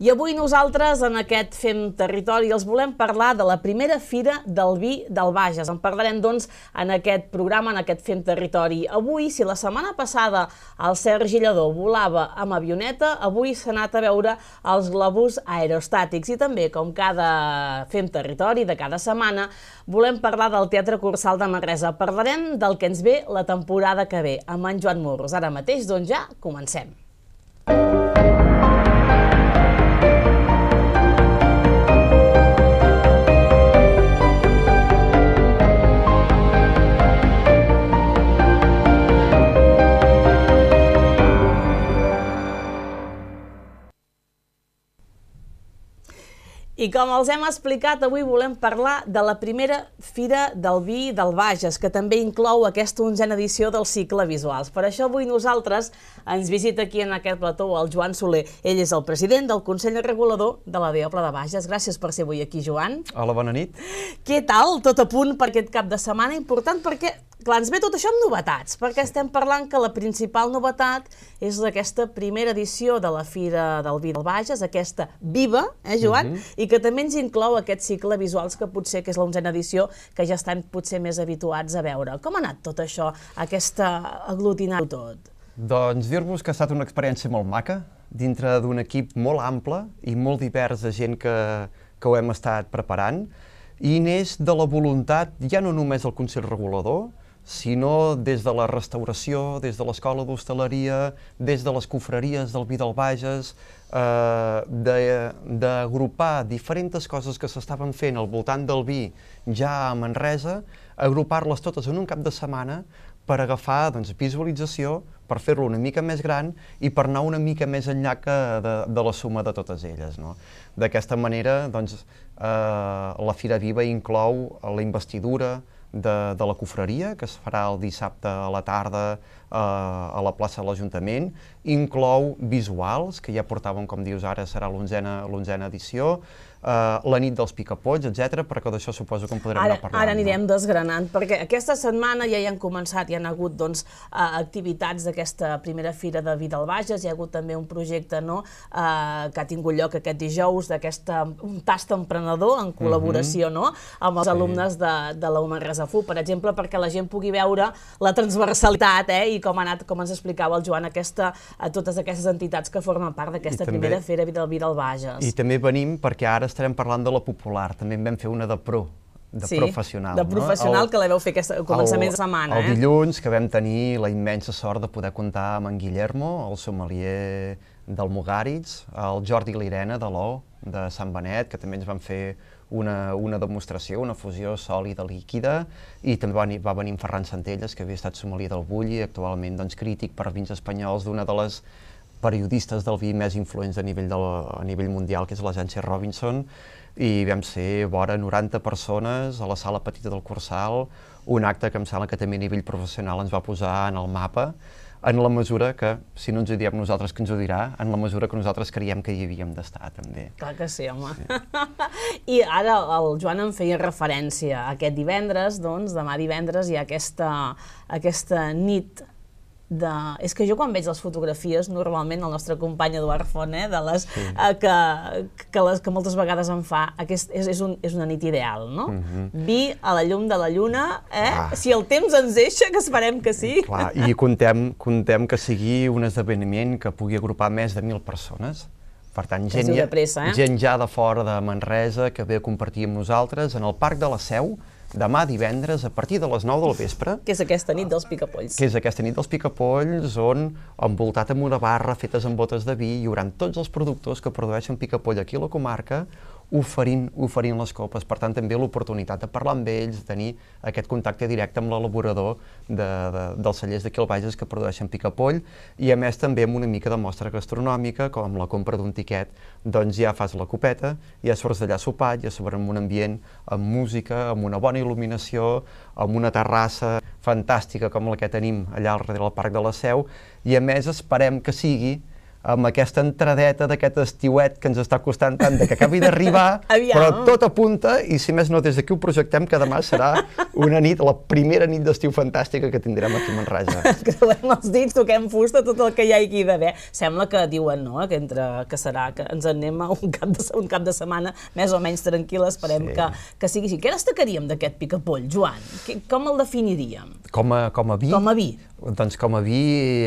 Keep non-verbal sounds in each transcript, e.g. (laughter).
I avui nosaltres en aquest Fem Territori els volem parlar de la primera fira del vi del Bages. En parlarem doncs en aquest programa, en aquest Fem Territori. Avui, si la setmana passada el Sergi Lledó volava amb avioneta, avui s'ha anat a veure els globus aerostàtics. I també, com cada Fem Territori de cada setmana, volem parlar del Teatre Cursal de Manresa. Parlarem del que ens ve la temporada que ve amb en Joan Morros. Ara mateix, doncs ja, comencem. I com els hem explicat, avui volem parlar de la primera Fira del Vi del Bages, que també inclou aquesta onzena edició del cicle Visuals. Per això avui nosaltres ens visita aquí en aquest plató el Joan Soler. Ell és el president del Consell Regulador de la Diopla de Bages. Gràcies per ser avui aquí, Joan. Hola, bona nit. Què tal? Tot a punt per aquest cap de setmana. Important perquè clar, ens ve tot això amb novetats, perquè estem parlant que la principal novetat és aquesta primera edició de la Fira del Vi del Bages, aquesta viva, eh, Joan? Mhm. I que també ens inclou aquest cicle visuals que potser que és la onzena edició, que ja estan potser més habituats a veure. Com ha anat tot això, aquesta aglutinar tot? Doncs dir-vos que ha estat una experiència molt maca, dintre d'un equip molt ample i molt divers de gent que, que ho hem estat preparant, i neix de la voluntat, ja no només del Consell Regulador, sinó des de la restauració, des de l'escola d'hostaleria, des de les cofreries del Vidal Bages, eh, d'agrupar diferents coses que s'estaven fent al voltant del vi ja a Manresa, agrupar-les totes en un cap de setmana per agafar doncs, visualització, per fer-lo una mica més gran i per anar una mica més enllà que de, de la suma de totes elles. No? D'aquesta manera, doncs, eh, la Fira Viva inclou la investidura, de, de la cofreria, que es farà el dissabte a la tarda eh, a la plaça de l'Ajuntament. Inclou visuals, que ja portàvem, com dius ara, serà l'onzena edició, eh, la nit dels picapots, etc, perquè d'això suposo que en podrem ara, anar parlant. Ara anirem no? desgranant, perquè aquesta setmana ja hi han començat, hi han hagut doncs, eh, activitats d'aquesta primera fira de Vida Bages, hi ha hagut també un projecte no, eh, que ha tingut lloc aquest dijous, d'aquesta un tast emprenedor en col·laboració mhm. no, amb els sí. alumnes de, de la Humanresa FU, per exemple, perquè la gent pugui veure la transversalitat eh, i com ha anat, com ens explicava el Joan, aquesta, a totes aquestes entitats que formen part d'aquesta primera fira Vida Vidal Bages. I també venim perquè ara estarem parlant de la popular, també en vam fer una de pro, de sí, professional. De professional, no? el, que la veu fer aquesta, a començaments el, de setmana. El eh? dilluns, que vam tenir la immensa sort de poder comptar amb en Guillermo, el sommelier del Mugaritz, el Jordi l'Irena de l'O, de Sant Benet, que també ens van fer una, una demostració, una fusió sòlida líquida, i també va, va venir en Ferran Centelles, que havia estat sommelier del Bulli, actualment doncs, crític per vins espanyols d'una de les periodistes del vi més influents a nivell, de, a nivell mundial, que és l'agència Robinson, i vam ser vora 90 persones a la sala petita del Cursal, un acte que em sembla que també a nivell professional ens va posar en el mapa, en la mesura que, si no ens ho diem nosaltres, que ens ho dirà, en la mesura que nosaltres creiem que hi havíem d'estar, també. Clar que sí, home. Sí. (laughs) I ara el Joan em feia referència a aquest divendres, doncs, demà divendres hi ha aquesta, aquesta nit de... És que jo quan veig les fotografies, normalment el nostre company Eduard Font, eh, de les, sí. eh, que, que, les, que moltes vegades em fa, aquest és, és, un, és una nit ideal, no? Mm -hmm. Vi a la llum de la lluna, eh? Ah. si el temps ens deixa, que esperem que sí. Clar, i contem, contem que sigui un esdeveniment que pugui agrupar més de mil persones. Per tant, gent, ja, pressa, eh? gent ja de fora de Manresa que ve a compartir amb nosaltres en el Parc de la Seu, demà divendres a partir de les 9 del vespre. Que és aquesta nit dels picapolls. Que és aquesta nit dels picapolls on, envoltat amb una barra fetes amb botes de vi, hi haurà tots els productors que produeixen picapoll aquí a la comarca oferint, oferint les copes. Per tant, també l'oportunitat de parlar amb ells, de tenir aquest contacte directe amb l'elaborador de, de, dels cellers d'aquí al Bages que produeixen picapoll i, a més, també amb una mica de mostra gastronòmica, com amb la compra d'un tiquet, doncs ja fas la copeta, ja surts d'allà sopat, ja sobre amb un ambient amb música, amb una bona il·luminació, amb una terrassa fantàstica com la que tenim allà al darrere del Parc de la Seu i, a més, esperem que sigui amb aquesta entradeta d'aquest estiuet que ens està costant tant de que acabi d'arribar, (laughs) però tot apunta, i si més no, des d'aquí ho projectem, que demà serà una nit, la primera nit d'estiu fantàstica que tindrem aquí a Manresa. Creuem (laughs) els dits, toquem fusta, tot el que hi hagi d'haver. Sembla que diuen, no?, que, entre, que serà, que ens anem a un cap de, un cap de setmana més o menys tranquil, esperem sí. que, que sigui així. Què destacaríem d'aquest picapoll, Joan? Que, com el definiríem? Com a, com a vi? Com a vi. Doncs com a vi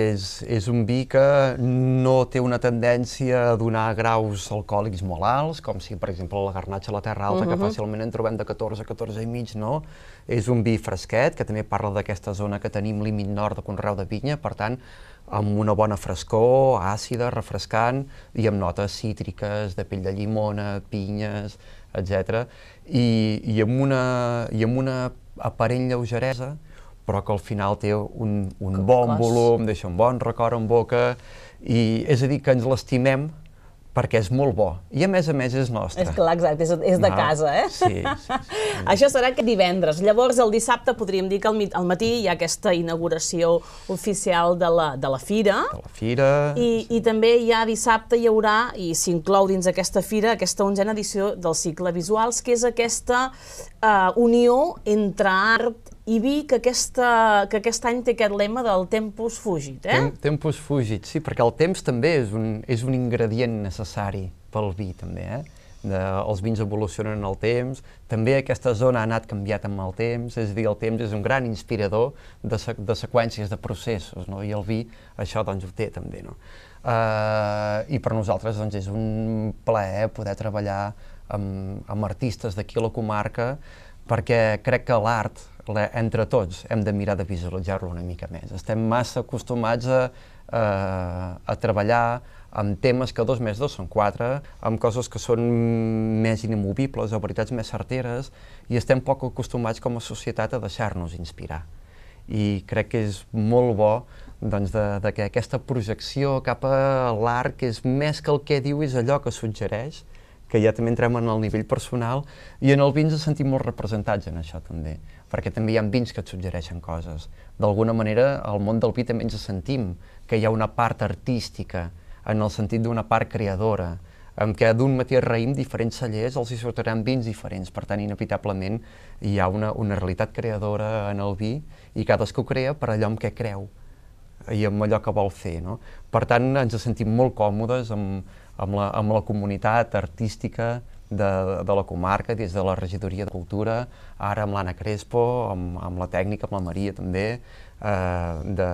és, és un vi que no té una tendència a donar graus alcohòlics molt alts, com si, per exemple, la garnatxa a la Terra Alta, uh -huh. que mm-hmm. fàcilment en trobem de 14 a 14 i mig, no? És un vi fresquet, que també parla d'aquesta zona que tenim límit nord de Conreu de Vinya, per tant, amb una bona frescor, àcida, refrescant, i amb notes cítriques, de pell de llimona, pinyes, etc. I, i, amb una, i amb una aparent lleugeresa, però que al final té un, un bon cos. volum, deixa un bon record en boca, i és a dir, que ens l'estimem perquè és molt bo. I a més a més és nostre. És clar, exacte, és, és de no? Ah, casa, eh? Sí, sí, sí. (laughs) Això serà que divendres. Llavors, el dissabte podríem dir que al, al matí hi ha aquesta inauguració oficial de la, de la fira. De la fira. I, sí. I també hi ha dissabte hi haurà, i s'inclou dins aquesta fira, aquesta onzena edició del cicle Visuals, que és aquesta eh, unió entre art i vi que, aquesta, que aquest any té aquest lema del tempus fugit, eh? tempus fugit, sí, perquè el temps també és un, és un ingredient necessari pel vi, també, eh? De, els vins evolucionen en el temps, també aquesta zona ha anat canviat amb el temps, és a dir, el temps és un gran inspirador de, se, de seqüències, de processos, no? i el vi això doncs, ho té també. No? Uh, I per nosaltres doncs, és un plaer poder treballar amb, amb artistes d'aquí a la comarca perquè crec que l'art la, entre tots hem de mirar de visualitzar-lo una mica més. Estem massa acostumats a, a, a treballar amb temes que dos més dos són quatre, amb coses que són més inamovibles o veritats més certeres, i estem poc acostumats com a societat a deixar-nos inspirar. I crec que és molt bo doncs, de, de que aquesta projecció cap a l'art, que és més que el que diu, és allò que suggereix, que ja també entrem en el nivell personal, i en el vi ens sentim molt representats en això també perquè també hi ha vins que et suggereixen coses. D'alguna manera, al món del vi també ens sentim que hi ha una part artística, en el sentit d'una part creadora, en què d'un mateix raïm diferents cellers els hi sortiran vins diferents. Per tant, inevitablement, hi ha una, una realitat creadora en el vi i cadascú crea per allò en què creu i amb allò que vol fer. No? Per tant, ens sentim molt còmodes amb, amb, la, amb la comunitat artística de, de la comarca, des de la regidoria de Cultura, ara amb l'Anna Crespo, amb, amb la tècnica, amb la Maria també, eh, de,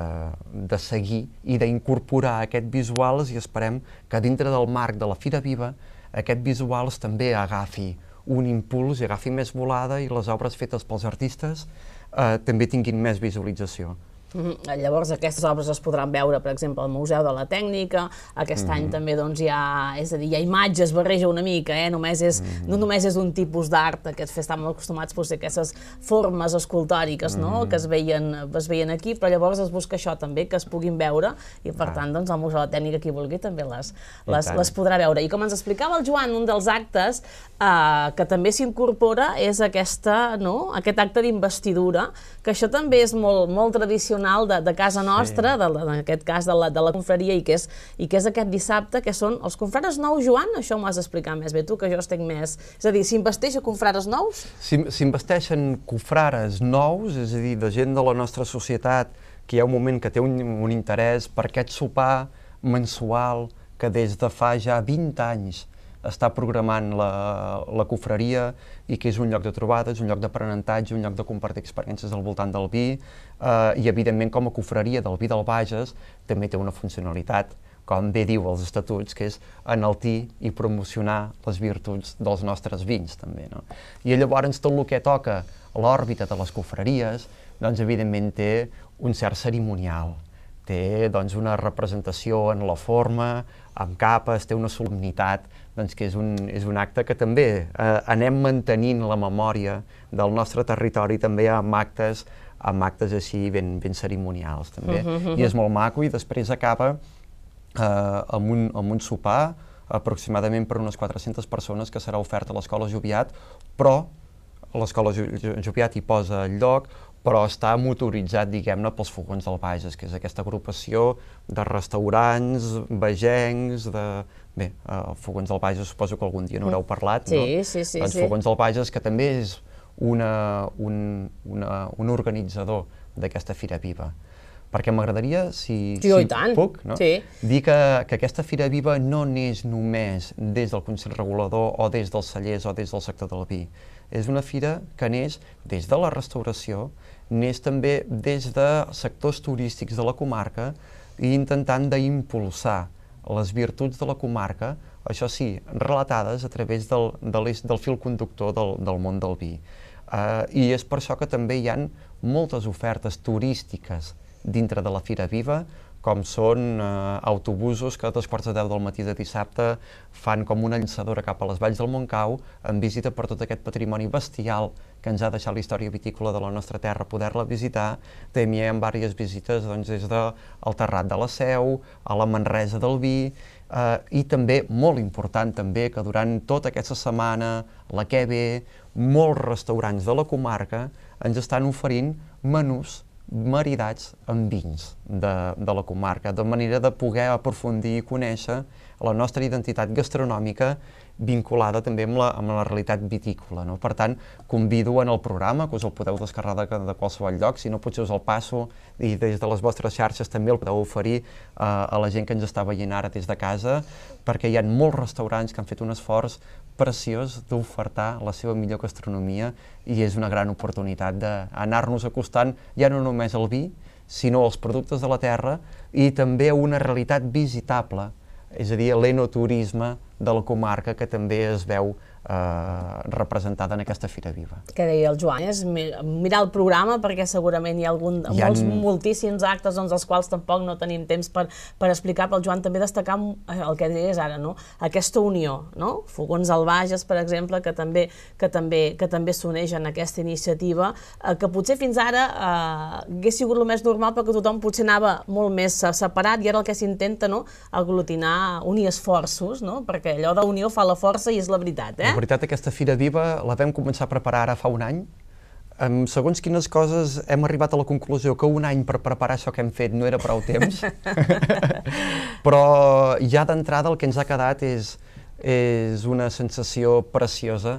de seguir i d'incorporar aquest visuals i esperem que dintre del marc de la Fira Viva aquest visuals també agafi un impuls i agafi més volada i les obres fetes pels artistes eh, també tinguin més visualització. Mm -hmm. Llavors aquestes obres es podran veure, per exemple, al Museu de la Tècnica, aquest mm -hmm. any també doncs, hi ha, és a dir, hi ha imatges, barreja una mica, eh? només és, mm -hmm. no mm-hmm. només és un tipus d'art, aquest fer estan molt acostumats a aquestes formes escultòriques mm -hmm. no? Mm-hmm. que es veien, es veien aquí, però llavors es busca això també, que es puguin veure, i per ah. tant doncs, al Museu de la Tècnica, qui vulgui, també les, les, les podrà veure. I com ens explicava el Joan, un dels actes eh, que també s'incorpora és aquesta, no? aquest acte d'investidura, que això també és molt, molt tradicional tradicional de, de casa nostra, sí. de, de, en aquest cas de la, de la confraria, i que, és, i que és aquest dissabte, que són els confrares nous, Joan, això m'ho has d'explicar més bé tu, que jo estic més... És a dir, s'investeix a confrares nous? S'investeixen confrares nous, és a dir, de gent de la nostra societat, que hi ha un moment que té un, un interès per aquest sopar mensual que des de fa ja 20 anys està programant la, la cofreria i que és un lloc de trobades, un lloc d'aprenentatge, un lloc de compartir experiències al voltant del vi eh, i evidentment com a cofreria del vi del Bages també té una funcionalitat com bé diu els estatuts, que és enaltir i promocionar les virtuts dels nostres vins, també. No? I llavors tot el que toca l'òrbita de les cofreries, doncs evidentment té un cert cerimonial, té doncs, una representació en la forma, amb capes, té una solemnitat, doncs, que és un, és un acte que també eh, anem mantenint la memòria del nostre territori també amb actes amb actes així ben, ben cerimonials també. Uh mm-hmm, -huh. Mm-hmm. I és molt maco i després acaba eh, amb, un, amb un sopar aproximadament per unes 400 persones que serà ofert a l'Escola Joviat, però l'Escola Joviat hi posa el lloc, però està motoritzat, diguem-ne, pels Fogons del Bages, que és aquesta agrupació de restaurants, vegencs, de... Bé, eh, Fogons del Bages suposo que algun dia n'haureu mm. parlat, sí, no? Sí, sí, sí. Doncs sí. Fogons del Bages, que també és una, un, una, un organitzador d'aquesta Fira Viva. Perquè m'agradaria, si, sí, oh, si puc, no? sí. dir que, que aquesta Fira Viva no neix només des del Consell Regulador o des dels cellers o des del sector del vi. És una fira que neix des de la restauració, neix també des de sectors turístics de la comarca i intentant d'impulsar les virtuts de la comarca, això sí, relatades a través del, del, del fil conductor del, del món del vi. Uh, I és per això que també hi han moltes ofertes turístiques dintre de la Fira Viva, com són eh, autobusos que a dos quarts de deu del matí de dissabte fan com una llançadora cap a les valls del Montcau en visita per tot aquest patrimoni bestial que ens ha deixat la història vitícola de la nostra terra, poder-la visitar. També hi ha diverses visites doncs, des del Terrat de la Seu, a la Manresa del Vi, eh, i també, molt important també, que durant tota aquesta setmana, la que ve, molts restaurants de la comarca ens estan oferint menús maridats amb vins de, de la comarca, de manera de poder aprofundir i conèixer la nostra identitat gastronòmica vinculada també amb la, amb la realitat vitícola. No? Per tant, convido en el programa, que us el podeu descarregar de, de qualsevol lloc, si no potser us el passo i des de les vostres xarxes també el podeu oferir uh, a la gent que ens està veient ara des de casa, perquè hi ha molts restaurants que han fet un esforç preciós d'ofertar la seva millor gastronomia i és una gran oportunitat d'anar-nos acostant ja no només al vi, sinó als productes de la terra i també a una realitat visitable és a dir, l'enoturisme de la comarca que també es veu eh, representada en aquesta Fira Viva. Que deia el Joan, és mirar el programa perquè segurament hi ha, algun, hi ha... molts, moltíssims actes doncs, els quals tampoc no tenim temps per, per explicar, però el Joan també destacar eh, el que deies ara, no? aquesta unió, no? Fogons al Bages, per exemple, que també, que també, que també s'uneix en aquesta iniciativa, eh, que potser fins ara eh, hagués sigut el més normal perquè tothom potser anava molt més separat i ara el que s'intenta no? aglutinar, unir esforços, no? perquè allò de unió fa la força i és la veritat. Eh? Eh? La veritat, aquesta Fira Viva la vam començar a preparar ara fa un any. Um, segons quines coses hem arribat a la conclusió que un any per preparar això que hem fet no era prou temps, (laughs) però ja d'entrada el que ens ha quedat és, és una sensació preciosa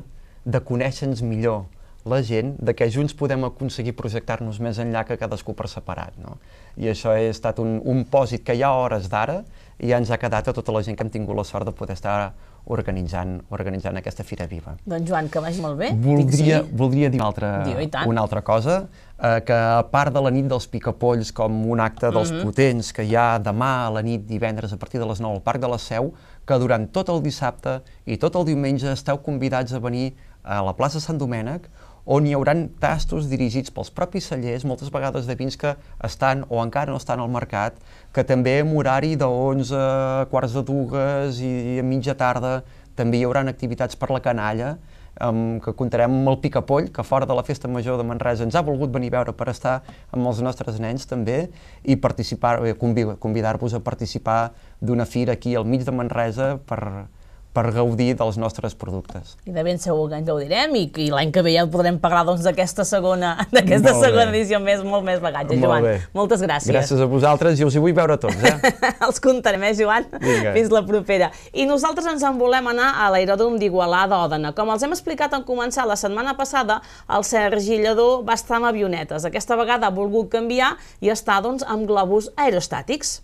de conèixer-nos millor la gent, de que junts podem aconseguir projectar-nos més enllà que cadascú per separat. No? I això ha estat un, un pòsit que ja ha hores d'ara i ja ens ha quedat a tota la gent que hem tingut la sort de poder estar organitzant, organitzant aquesta Fira Viva. Doncs Joan, que vagi molt bé. Voldria, sí. voldria dir una altra, Diu, una altra cosa, eh, que a part de la nit dels picapolls com un acte dels mm -hmm. potents que hi ha demà a la nit divendres a partir de les 9 al Parc de la Seu, que durant tot el dissabte i tot el diumenge esteu convidats a venir a la plaça Sant Domènec on hi hauran tastos dirigits pels propis cellers, moltes vegades de vins que estan o encara no estan al mercat, que també en horari de 11 quarts de dues i, a mitja tarda també hi hauran activitats per la canalla, amb, que comptarem amb el Picapoll, que fora de la Festa Major de Manresa ens ha volgut venir a veure per estar amb els nostres nens també i participar, eh, convidar-vos a participar d'una fira aquí al mig de Manresa per, per gaudir dels nostres productes. I de ben segur que en gaudirem i, i l'any que ve ja podrem parlar doncs, d'aquesta doncs, segona, segona edició més, molt més bagatge, molt Joan. Bé. Moltes gràcies. Gràcies a vosaltres i us hi vull veure tots. Eh? (laughs) Els comptarem, eh, Joan? Vinga. Fins la propera. I nosaltres ens en volem anar a l'aeròdrom d'Igualada Òdena. Com els hem explicat en començar la setmana passada, el Sergi Lledó va estar amb avionetes. Aquesta vegada ha volgut canviar i està doncs, amb globus aerostàtics.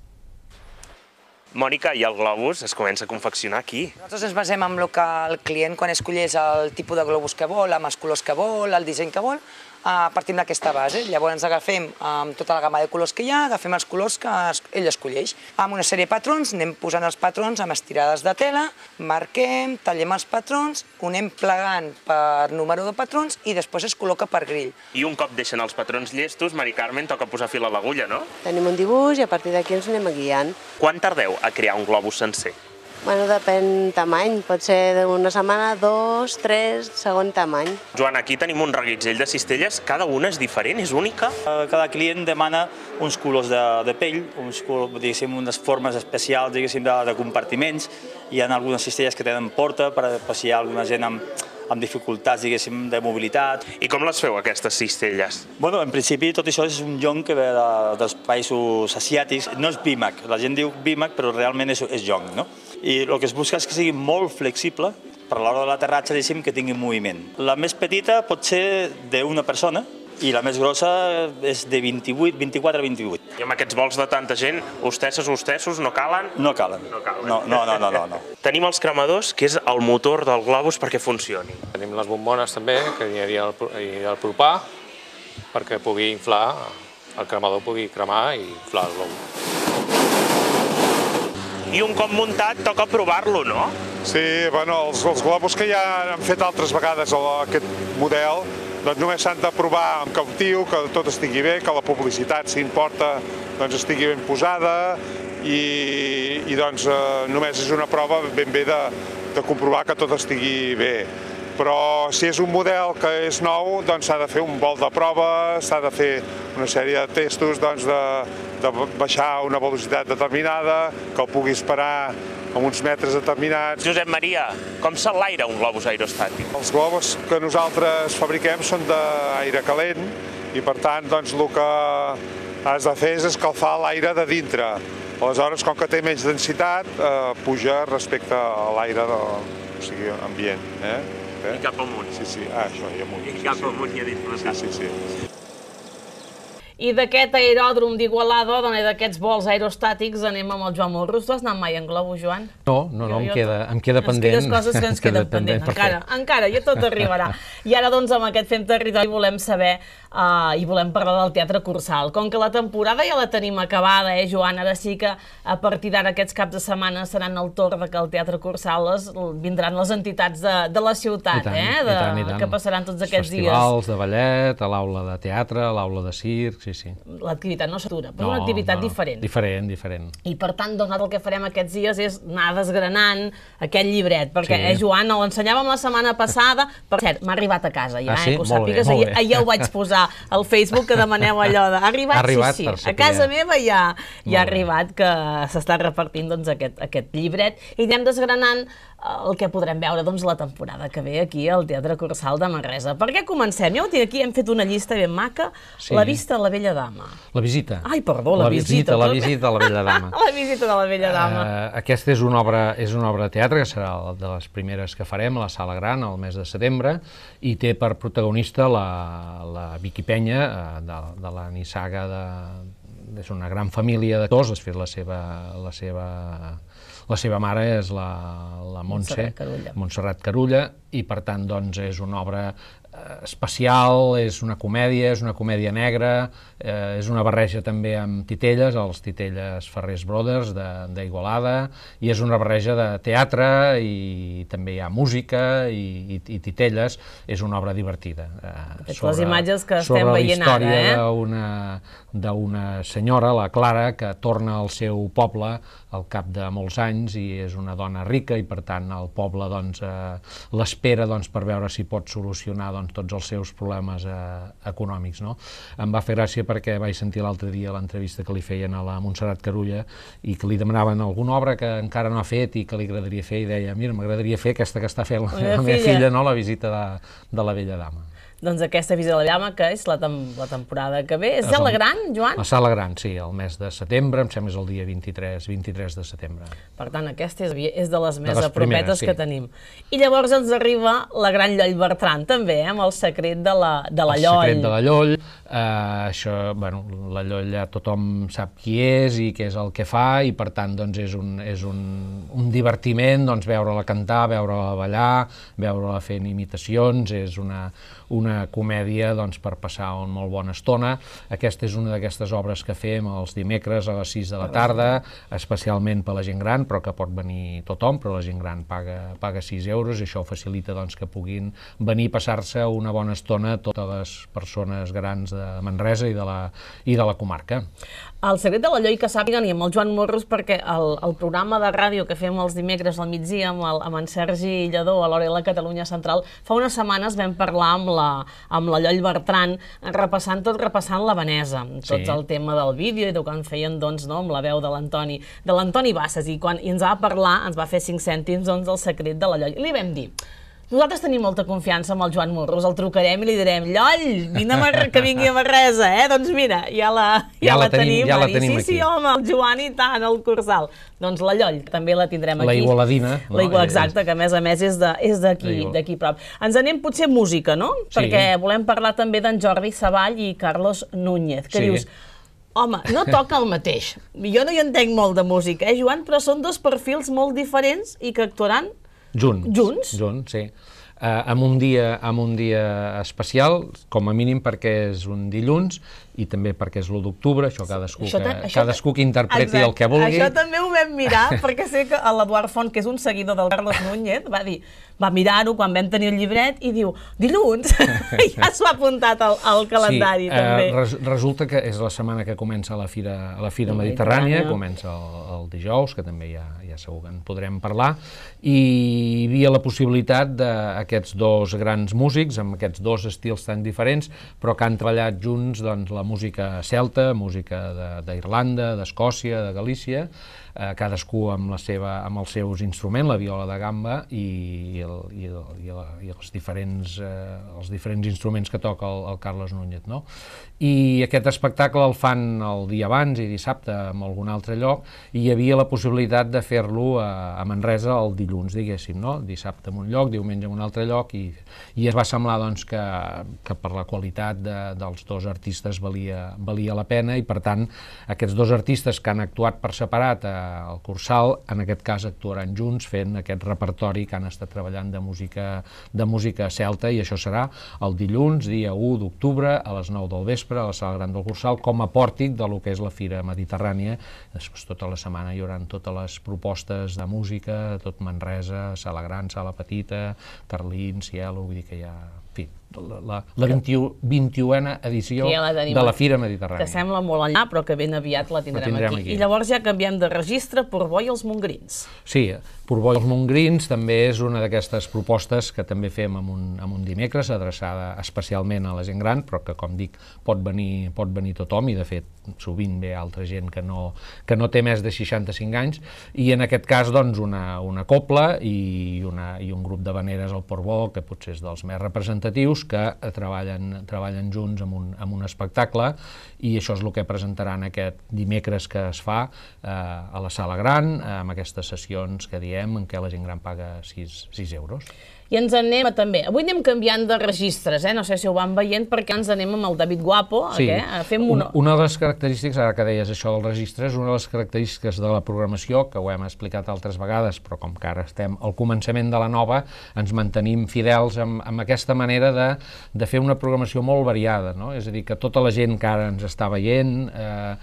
Mònica, i el globus es comença a confeccionar aquí. Nosaltres ens basem en el que el client, quan escolleix el tipus de globus que vol, amb els colors que vol, el disseny que vol, eh, partim d'aquesta base. Llavors agafem amb tota la gamma de colors que hi ha, agafem els colors que ell escolleix. Amb una sèrie de patrons anem posant els patrons amb estirades de tela, marquem, tallem els patrons, ho anem plegant per número de patrons i després es col·loca per grill. I un cop deixen els patrons llestos, Mari Carmen toca posar fil a l'agulla, no? Tenim un dibuix i a partir d'aquí ens anem guiant. Quan tardeu a crear un globus sencer? Bueno, depèn tamany, pot ser d'una setmana, dos, tres, segon tamany. Joan, aquí tenim un reguitzell de cistelles, cada una és diferent, és única. Eh, cada client demana uns colors de, de pell, uns colors, diguéssim, unes formes especials, diguéssim, de, de compartiments. Hi ha algunes cistelles que tenen porta per ha alguna gent amb, amb dificultats, diguéssim, de mobilitat. I com les feu, aquestes cistelles? Bueno, en principi, tot això és un jonc que ve de, dels països asiàtics. No és bímac, la gent diu bímac, però realment és, és jonc, no? i el que es busca és que sigui molt flexible per a l'hora de l'aterratge, diguéssim, que tingui moviment. La més petita pot ser d'una persona, i la més grossa és de 28, 24 a 28. I amb aquests vols de tanta gent, hostesses, hostessos, no calen? No calen. No, calen. no, no, no, no, no, (laughs) Tenim els cremadors, que és el motor del globus perquè funcioni. Tenim les bombones també, que hi hauria el, hi el propà, perquè pugui inflar, el cremador pugui cremar i inflar el globus i un cop muntat toca provar-lo, no? Sí, bueno, els, els globus que ja han fet altres vegades a aquest model, doncs només s'han de provar amb cautiu, que tot estigui bé, que la publicitat, si importa, doncs estigui ben posada i, i doncs eh, només és una prova ben bé de, de comprovar que tot estigui bé però si és un model que és nou, doncs s'ha de fer un vol de prova, s'ha de fer una sèrie de testos doncs, de, de baixar una velocitat determinada, que el puguis parar amb uns metres determinats. Josep Maria, com s'enlaira un globus aerostàtic? Els globus que nosaltres fabriquem són d'aire calent i per tant doncs, el que has de fer és escalfar l'aire de dintre. Aleshores, com que té menys densitat, eh, puja respecte a l'aire o sigui, ambient. Eh? em é? Capão Amunt. sim sim. Ah, això, é muito I sí, Cap sí, Amunt sí. sim sim sim. I d'aquest aeròdrom d'Igualada, d'aquests vols aerostàtics, anem amb el Joan Morros. Tu has anat mai en globo, Joan? No, no, no, em, queda, em queda pendent. Ens coses que ens (laughs) queden pendent, encara, encara, ja tot arribarà. I ara, doncs, amb aquest Fem Territori volem saber uh, i volem parlar del teatre cursal. Com que la temporada ja la tenim acabada, eh, Joan? Ara sí que a partir d'ara aquests caps de setmana seran el torn de que el teatre cursal les, vindran les entitats de, de la ciutat, tant, eh? De, i tant, i tant. Que passaran tots aquests Festivals dies. Festivals de ballet, a l'aula de teatre, a l'aula de circ, sí, sí. l'activitat no s'atura, però no, una activitat no. diferent. Diferent, diferent. I per tant, doncs, el que farem aquests dies és anar desgranant aquest llibret, perquè sí. eh, Joan, no, l'ensenyàvem la setmana passada, per cert, m'ha arribat a casa ja, ah, sí? eh, que ho molt sàpigues, bé, ahir, ahir ho vaig posar al Facebook que demaneu allò de... Ha arribat, ha arribat sí, sí, a casa ja. meva ja, ja ha arribat que s'està repartint doncs, aquest, aquest llibret i anem desgranant eh, el que podrem veure doncs, la temporada que ve aquí al Teatre Cursal de Manresa. Per què comencem? Jo ho tinc aquí, hem fet una llista ben maca, sí. la vista la vella dama. La visita. Ai, perdó, la, la visita. visita la visita de la vella dama. (laughs) la visita de la vella dama. Uh, aquesta és una, obra, és una obra de teatre que serà de les primeres que farem a la Sala Gran al mes de setembre i té per protagonista la, la Vicky Penya uh, eh, de, de la nissaga de, és una gran família d'actors, després la seva, la seva la seva mare és la, la Montse, Montserrat Carulla. Montserrat Carulla, i per tant doncs, és una obra Eh, especial, és una comèdia, és una comèdia negra, eh, és una barreja també amb titelles, els titelles Ferrers Brothers d'Igualada, i és una barreja de teatre i, i també hi ha música i, i, i titelles, és una obra divertida. Eh, sobre, les imatges que estem veient ara, eh? Sobre la història d'una senyora, la Clara, que torna al seu poble al cap de molts anys i és una dona rica i per tant el poble doncs, eh, l'espera doncs, per veure si pot solucionar doncs, tots els seus problemes eh, econòmics. No? Em va fer gràcia perquè vaig sentir l'altre dia l'entrevista que li feien a la Montserrat Carulla i que li demanaven alguna obra que encara no ha fet i que li agradaria fer i deia, mira, m'agradaria fer aquesta que està fent la, la meva filla, no? la visita de, de la vella dama doncs, aquesta visió de la Llama, que és la, tem la temporada que ve. És, és a la Gran, Joan? A Sala Gran, sí, el mes de setembre, em sembla és el dia 23, 23 de setembre. Per tant, aquesta és, és de les més apropetes sí. que tenim. I llavors ens arriba la Gran Lloll Bertran, també, eh, amb el secret de la, de la el Lloll. El secret de la Lloll, eh, això, bueno, la Lloll ja tothom sap qui és i què és el que fa, i per tant, doncs, és un, és un, un divertiment doncs, veure-la cantar, veure-la ballar, veure-la fent imitacions, és una, una una comèdia doncs, per passar una molt bona estona. Aquesta és una d'aquestes obres que fem els dimecres a les 6 de la tarda, especialment per la gent gran, però que pot venir tothom, però la gent gran paga, paga 6 euros i això facilita doncs, que puguin venir passar-se una bona estona totes les persones grans de Manresa i de la, i de la comarca. El secret de la llei que sàpiguen, i amb el Joan Morros, perquè el, el programa de ràdio que fem els dimecres al migdia amb, el, amb en Sergi Lladó a l'hora de la Catalunya Central, fa unes setmanes vam parlar amb la amb la Lloll Bertran, repassant tot, repassant la Vanesa, tot sí. el tema del vídeo i de quan feien, doncs, no, amb la veu de l'Antoni, de l'Antoni Bassas, i quan i ens va parlar, ens va fer cinc cèntims, doncs, del secret de la Lloll. I li vam dir, nosaltres tenim molta confiança amb el Joan Morros, el trucarem i li direm «Lloll, vine a Mar que vingui a Marresa, eh? Doncs mira, ja la, ja, ja la, la tenim, tenim, ja la tenim sí, aquí. Sí, sí, home, el Joan i tant, el Cursal. Doncs la Lloll també la tindrem aquí. La Igualadina. La no? Igual, exacte, que a més a més és d'aquí prop. Ens anem potser música, no? Sí. Perquè volem parlar també d'en Jordi Savall i Carlos Núñez, que sí. dius home, no toca el mateix. Jo no hi entenc molt de música, eh, Joan? Però són dos perfils molt diferents i que actuaran Junts. Junts? Junts, sí. Eh, amb, un dia, amb un dia especial, com a mínim perquè és un dilluns, i també perquè és l'1 d'octubre, això cadascú, això, que, això, cadascú que interpreti exacte, el que vulgui. Això també ho vam mirar, perquè sé que l'Eduard Font, que és un seguidor del Carlos Núñez, va dir, va mirar-ho quan vam tenir el llibret i diu, dilluns, (laughs) ja s'ho ha apuntat al, al calendari sí, eh, també. Eh, res, resulta que és la setmana que comença la Fira, a la Fira Mediterrània, comença el, el dijous, que també ja, ja segur que en podrem parlar, i hi havia la possibilitat d'aquests dos grans músics, amb aquests dos estils tan diferents, però que han treballat junts doncs, la música celta, música d'Irlanda, de, d'Escòcia, de Galícia, eh, cadascú amb, la seva, amb els seus instruments, la viola de gamba i, i, el, i, el, i, la, i els, diferents, eh, els diferents instruments que toca el, el Carles Núñez. No? I aquest espectacle el fan el dia abans i dissabte en algun altre lloc i hi havia la possibilitat de fer-lo a, a Manresa el dilluns, diguéssim, no? dissabte en un lloc, diumenge en un altre lloc i, i es va semblar doncs, que, que per la qualitat de, dels dos artistes valia, valia la pena i per tant aquests dos artistes que han actuat per separat a, el Cursal, en aquest cas actuaran junts fent aquest repertori que han estat treballant de música, de música celta i això serà el dilluns, dia 1 d'octubre, a les 9 del vespre, a la Sala Gran del Cursal, com a pòrtic de lo que és la Fira Mediterrània. Després tota la setmana hi haurà totes les propostes de música, tot Manresa, Sala Gran, Sala Petita, Terlín, Cielo, vull dir que hi ha... En fi, la, la, 21, 21a edició ja la tenim, de la Fira Mediterrània. Que sembla molt allà, però que ben aviat la tindrem, la tindrem aquí. aquí. I llavors ja canviem de registre, Portbó i els Montgrins. Sí, Portbó i els Montgrins també és una d'aquestes propostes que també fem amb un, amb un dimecres, adreçada especialment a la gent gran, però que, com dic, pot venir, pot venir tothom i, de fet, sovint ve altra gent que no, que no té més de 65 anys, i en aquest cas, doncs, una, una copla i, una, i un grup de veneres al Portbó, que potser és dels més representatius, grups que eh, treballen, treballen junts amb un, amb un espectacle i això és el que presentaran aquest dimecres que es fa eh, a la Sala Gran, amb aquestes sessions que diem en què la gent gran paga 6, 6 euros. I ens anem a, també... Avui anem canviant de registres, eh? no sé si ho van veient, perquè ens anem amb el David Guapo. Sí. Eh? Fem una... una de les característiques, ara que deies això del registre, és una de les característiques de la programació, que ho hem explicat altres vegades, però com que ara estem al començament de la nova, ens mantenim fidels amb, amb aquesta manera de, de fer una programació molt variada. No? És a dir, que tota la gent que ara ens està veient eh,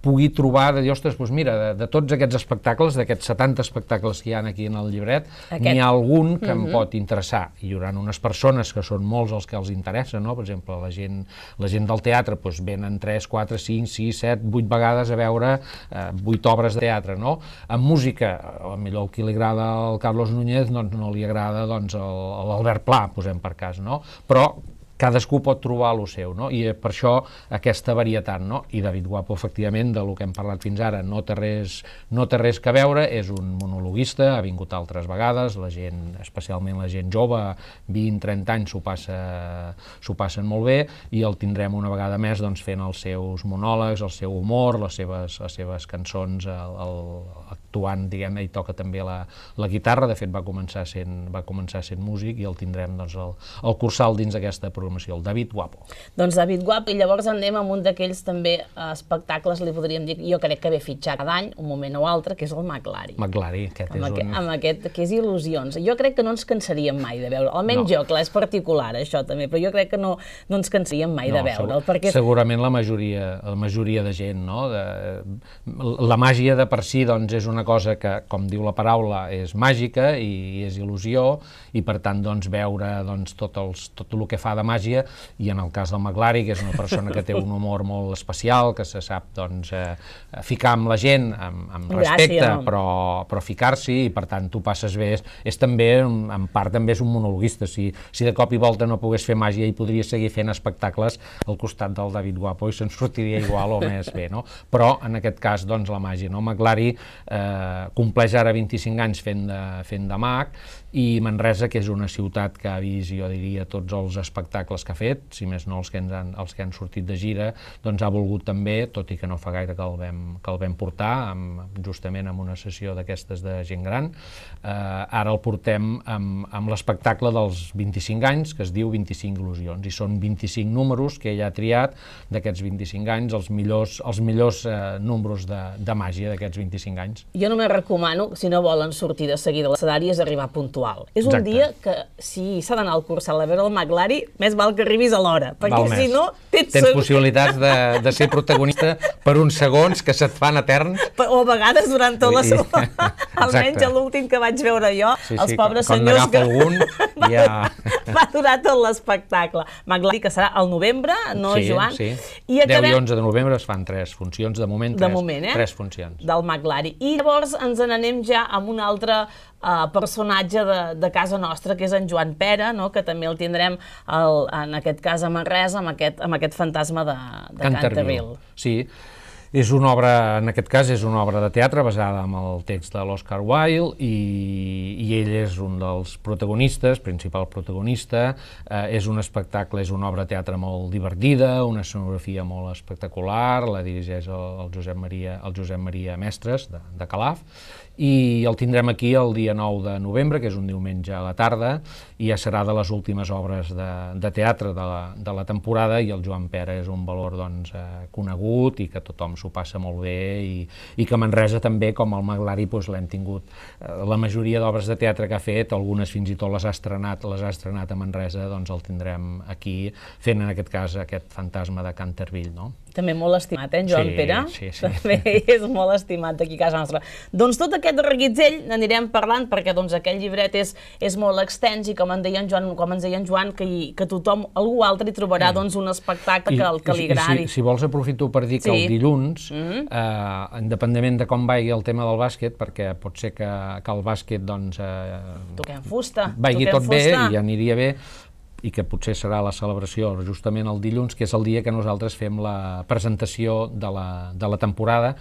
pugui trobar de dir, ostres, doncs mira, de, de tots aquests espectacles, d'aquests 70 espectacles que hi han aquí en el llibret, n'hi ha algun que uh -huh. em mhm. pot interessar. I hi haurà unes persones que són molts els que els interessa, no? Per exemple, la gent, la gent del teatre doncs venen 3, 4, 5, 6, 7, 8 vegades a veure eh, 8 obres de teatre, no? En música, a millor el qui li agrada el Carlos Núñez doncs no li agrada doncs, l'Albert Pla, posem per cas, no? Però cadascú pot trobar el seu, no? i per això aquesta varietat. No? I David Guapo, efectivament, del que hem parlat fins ara, no té, res, no té res que veure, és un monologuista, ha vingut altres vegades, la gent, especialment la gent jove, 20-30 anys s'ho passa, passen molt bé, i el tindrem una vegada més doncs, fent els seus monòlegs, el seu humor, les seves, les seves cançons, el, el, actuant, diguem i toca també la, la guitarra, de fet va començar sent, va començar sent músic i el tindrem doncs, el, el cursal dins d'aquesta programació, el David Guapo. Doncs David Guapo, i llavors anem amb un d'aquells també eh, espectacles, li podríem dir, jo crec que ve fitxat cada any, un moment o altre, que és el McLari. McLari, aquest amb és aquest, un... Amb aquest, que és il·lusions. Jo crec que no ens cansaríem mai de veure, almenys no. jo, clar, és particular això també, però jo crec que no, no ens cansaríem mai no, de veure'l. Perquè... Segurament la majoria, la majoria de gent, no? De, la màgia de per si doncs, és una una cosa que, com diu la paraula, és màgica i és il·lusió, i per tant doncs, veure doncs, tot, els, tot el que fa de màgia, i en el cas del Maglari, que és una persona que té un humor molt especial, que se sap doncs, eh, ficar amb la gent amb, amb respecte, Gràcies. però, però ficar-s'hi, i per tant tu passes bé, és, és també, en part també és un monologuista, si, si de cop i volta no pogués fer màgia i podria seguir fent espectacles al costat del David Guapo i se'n sortiria igual o (laughs) més bé, no? Però en aquest cas, doncs, la màgia, no? Maglari eh, Eh, compleix ara 25 anys fent de, fent de mag, i Manresa, que és una ciutat que ha vist, jo diria, tots els espectacles que ha fet, si més no els que, ens han, els que han sortit de gira, doncs ha volgut també, tot i que no fa gaire que el vam, que el vam portar, amb, justament amb una sessió d'aquestes de gent gran, eh, ara el portem amb, amb l'espectacle dels 25 anys, que es diu 25 il·lusions, i són 25 números que ella ha triat d'aquests 25 anys, els millors, els millors eh, números de, de màgia d'aquests 25 anys. Jo només recomano, si no volen sortir de seguida a l'escenari, és arribar punt puntual. És Exacte. un dia que si s'ha d'anar al curs a veure del Maglari, més val que arribis a l'hora, perquè val si més. no tens... Tens possibilitats de, de ser protagonista per uns segons que se't fan eterns. O a vegades durant tota la seva... (laughs) Almenys l'últim que vaig veure jo, sí, sí, els pobres quan, senyors quan que... algun, (laughs) ja... va durar tot l'espectacle. Maglari, que serà al novembre, no, sí, Joan? Sí, I acabem... 10 i 11 de novembre es fan tres funcions, de moment, tres, de moment, eh? tres funcions. Del Maglari. I llavors ens n'anem ja amb una altra eh, personatge de, de casa nostra, que és en Joan Pera, no? que també el tindrem el, en aquest cas a Manresa, amb aquest, amb aquest fantasma de, de Canterville. Canterville. Sí, és una obra, en aquest cas, és una obra de teatre basada en el text de l'Oscar Wilde i, i ell és un dels protagonistes, principal protagonista, eh, és un espectacle, és una obra de teatre molt divertida, una escenografia molt espectacular, la dirigeix el, el, Josep, Maria, el Josep Maria Mestres, de, de Calaf, i el tindrem aquí el dia 9 de novembre, que és un diumenge a la tarda, i ja serà de les últimes obres de, de teatre de la, de la temporada i el Joan Pere és un valor doncs, eh, conegut i que tothom s'ho passa molt bé i, i que Manresa també, com el Maglari, doncs, l'hem tingut. Eh, la majoria d'obres de teatre que ha fet, algunes fins i tot les ha estrenat, les ha estrenat a Manresa, doncs el tindrem aquí, fent en aquest cas aquest fantasma de Canterville, no? També molt estimat, eh, en Joan sí, Pere? Sí, sí. També és molt estimat aquí a casa nostra. Doncs tot aquest reguitzell n'anirem parlant perquè doncs, aquest llibret és, és molt extens i com en deia en Joan, com ens deia en Joan que, hi, que tothom, algú altre, hi trobarà mm. doncs, un espectacle I, que, el que li agradi. si, si vols aprofito per dir sí. que el dilluns, mm -hmm. eh, independentment de com vagi el tema del bàsquet, perquè pot ser que, que el bàsquet doncs... Eh, Toquem fusta. Vagi Toquem tot fusta. bé i aniria bé, i que potser serà la celebració justament el dilluns, que és el dia que nosaltres fem la presentació de la, de la temporada,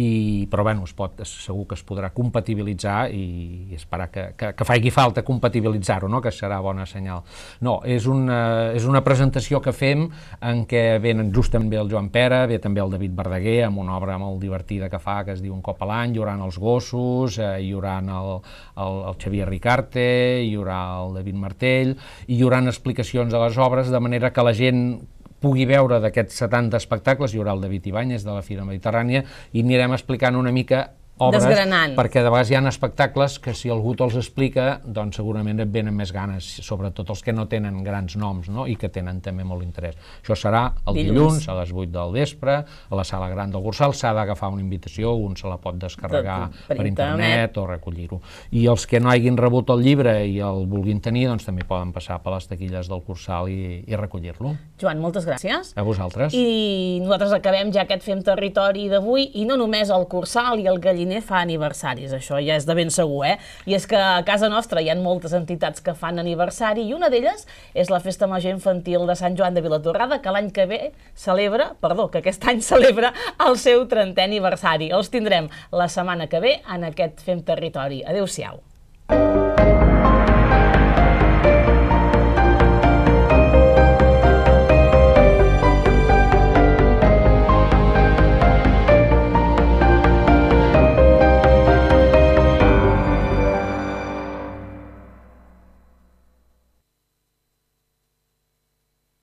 i, però bueno, es pot, segur que es podrà compatibilitzar i, i esperar que, que, que faci falta compatibilitzar-ho, no? que serà bona senyal. No, és una, eh, és una presentació que fem en què venen justament ve el Joan Pera, ve també el David Verdaguer, amb una obra molt divertida que fa, que es diu Un cop a l'any, hi haurà els gossos, eh, hi haurà el, el, el Xavier Ricarte, hi haurà el David Martell, i hi haurà es explicacions de les obres, de manera que la gent pugui veure d'aquests 70 espectacles, hi haurà el David Ibáñez de la Fira Mediterrània, i anirem explicant una mica obres, Desgranant. perquè de vegades hi ha espectacles que si algú te'ls explica, doncs segurament et venen més ganes, sobretot els que no tenen grans noms no? i que tenen també molt interès. Això serà el dilluns, dilluns a les 8 del vespre, a la sala gran del Gursal, s'ha d'agafar una invitació, un se la pot descarregar Tot, per, per internet, internet o recollir-ho. I els que no hagin rebut el llibre i el vulguin tenir, doncs també poden passar per les taquilles del Cursal i, i recollir-lo. Joan, moltes gràcies. A vosaltres. I nosaltres acabem ja aquest Fem Territori d'avui, i no només el Cursal i el Gallinari, mariner fa aniversaris, això ja és de ben segur, eh? I és que a casa nostra hi ha moltes entitats que fan aniversari i una d'elles és la Festa Major Infantil de Sant Joan de Vilatorrada, que l'any que ve celebra, perdó, que aquest any (laughs) celebra el seu 30è aniversari. Els tindrem la setmana que ve en aquest Fem Territori. Adéu-siau. Adéu-siau.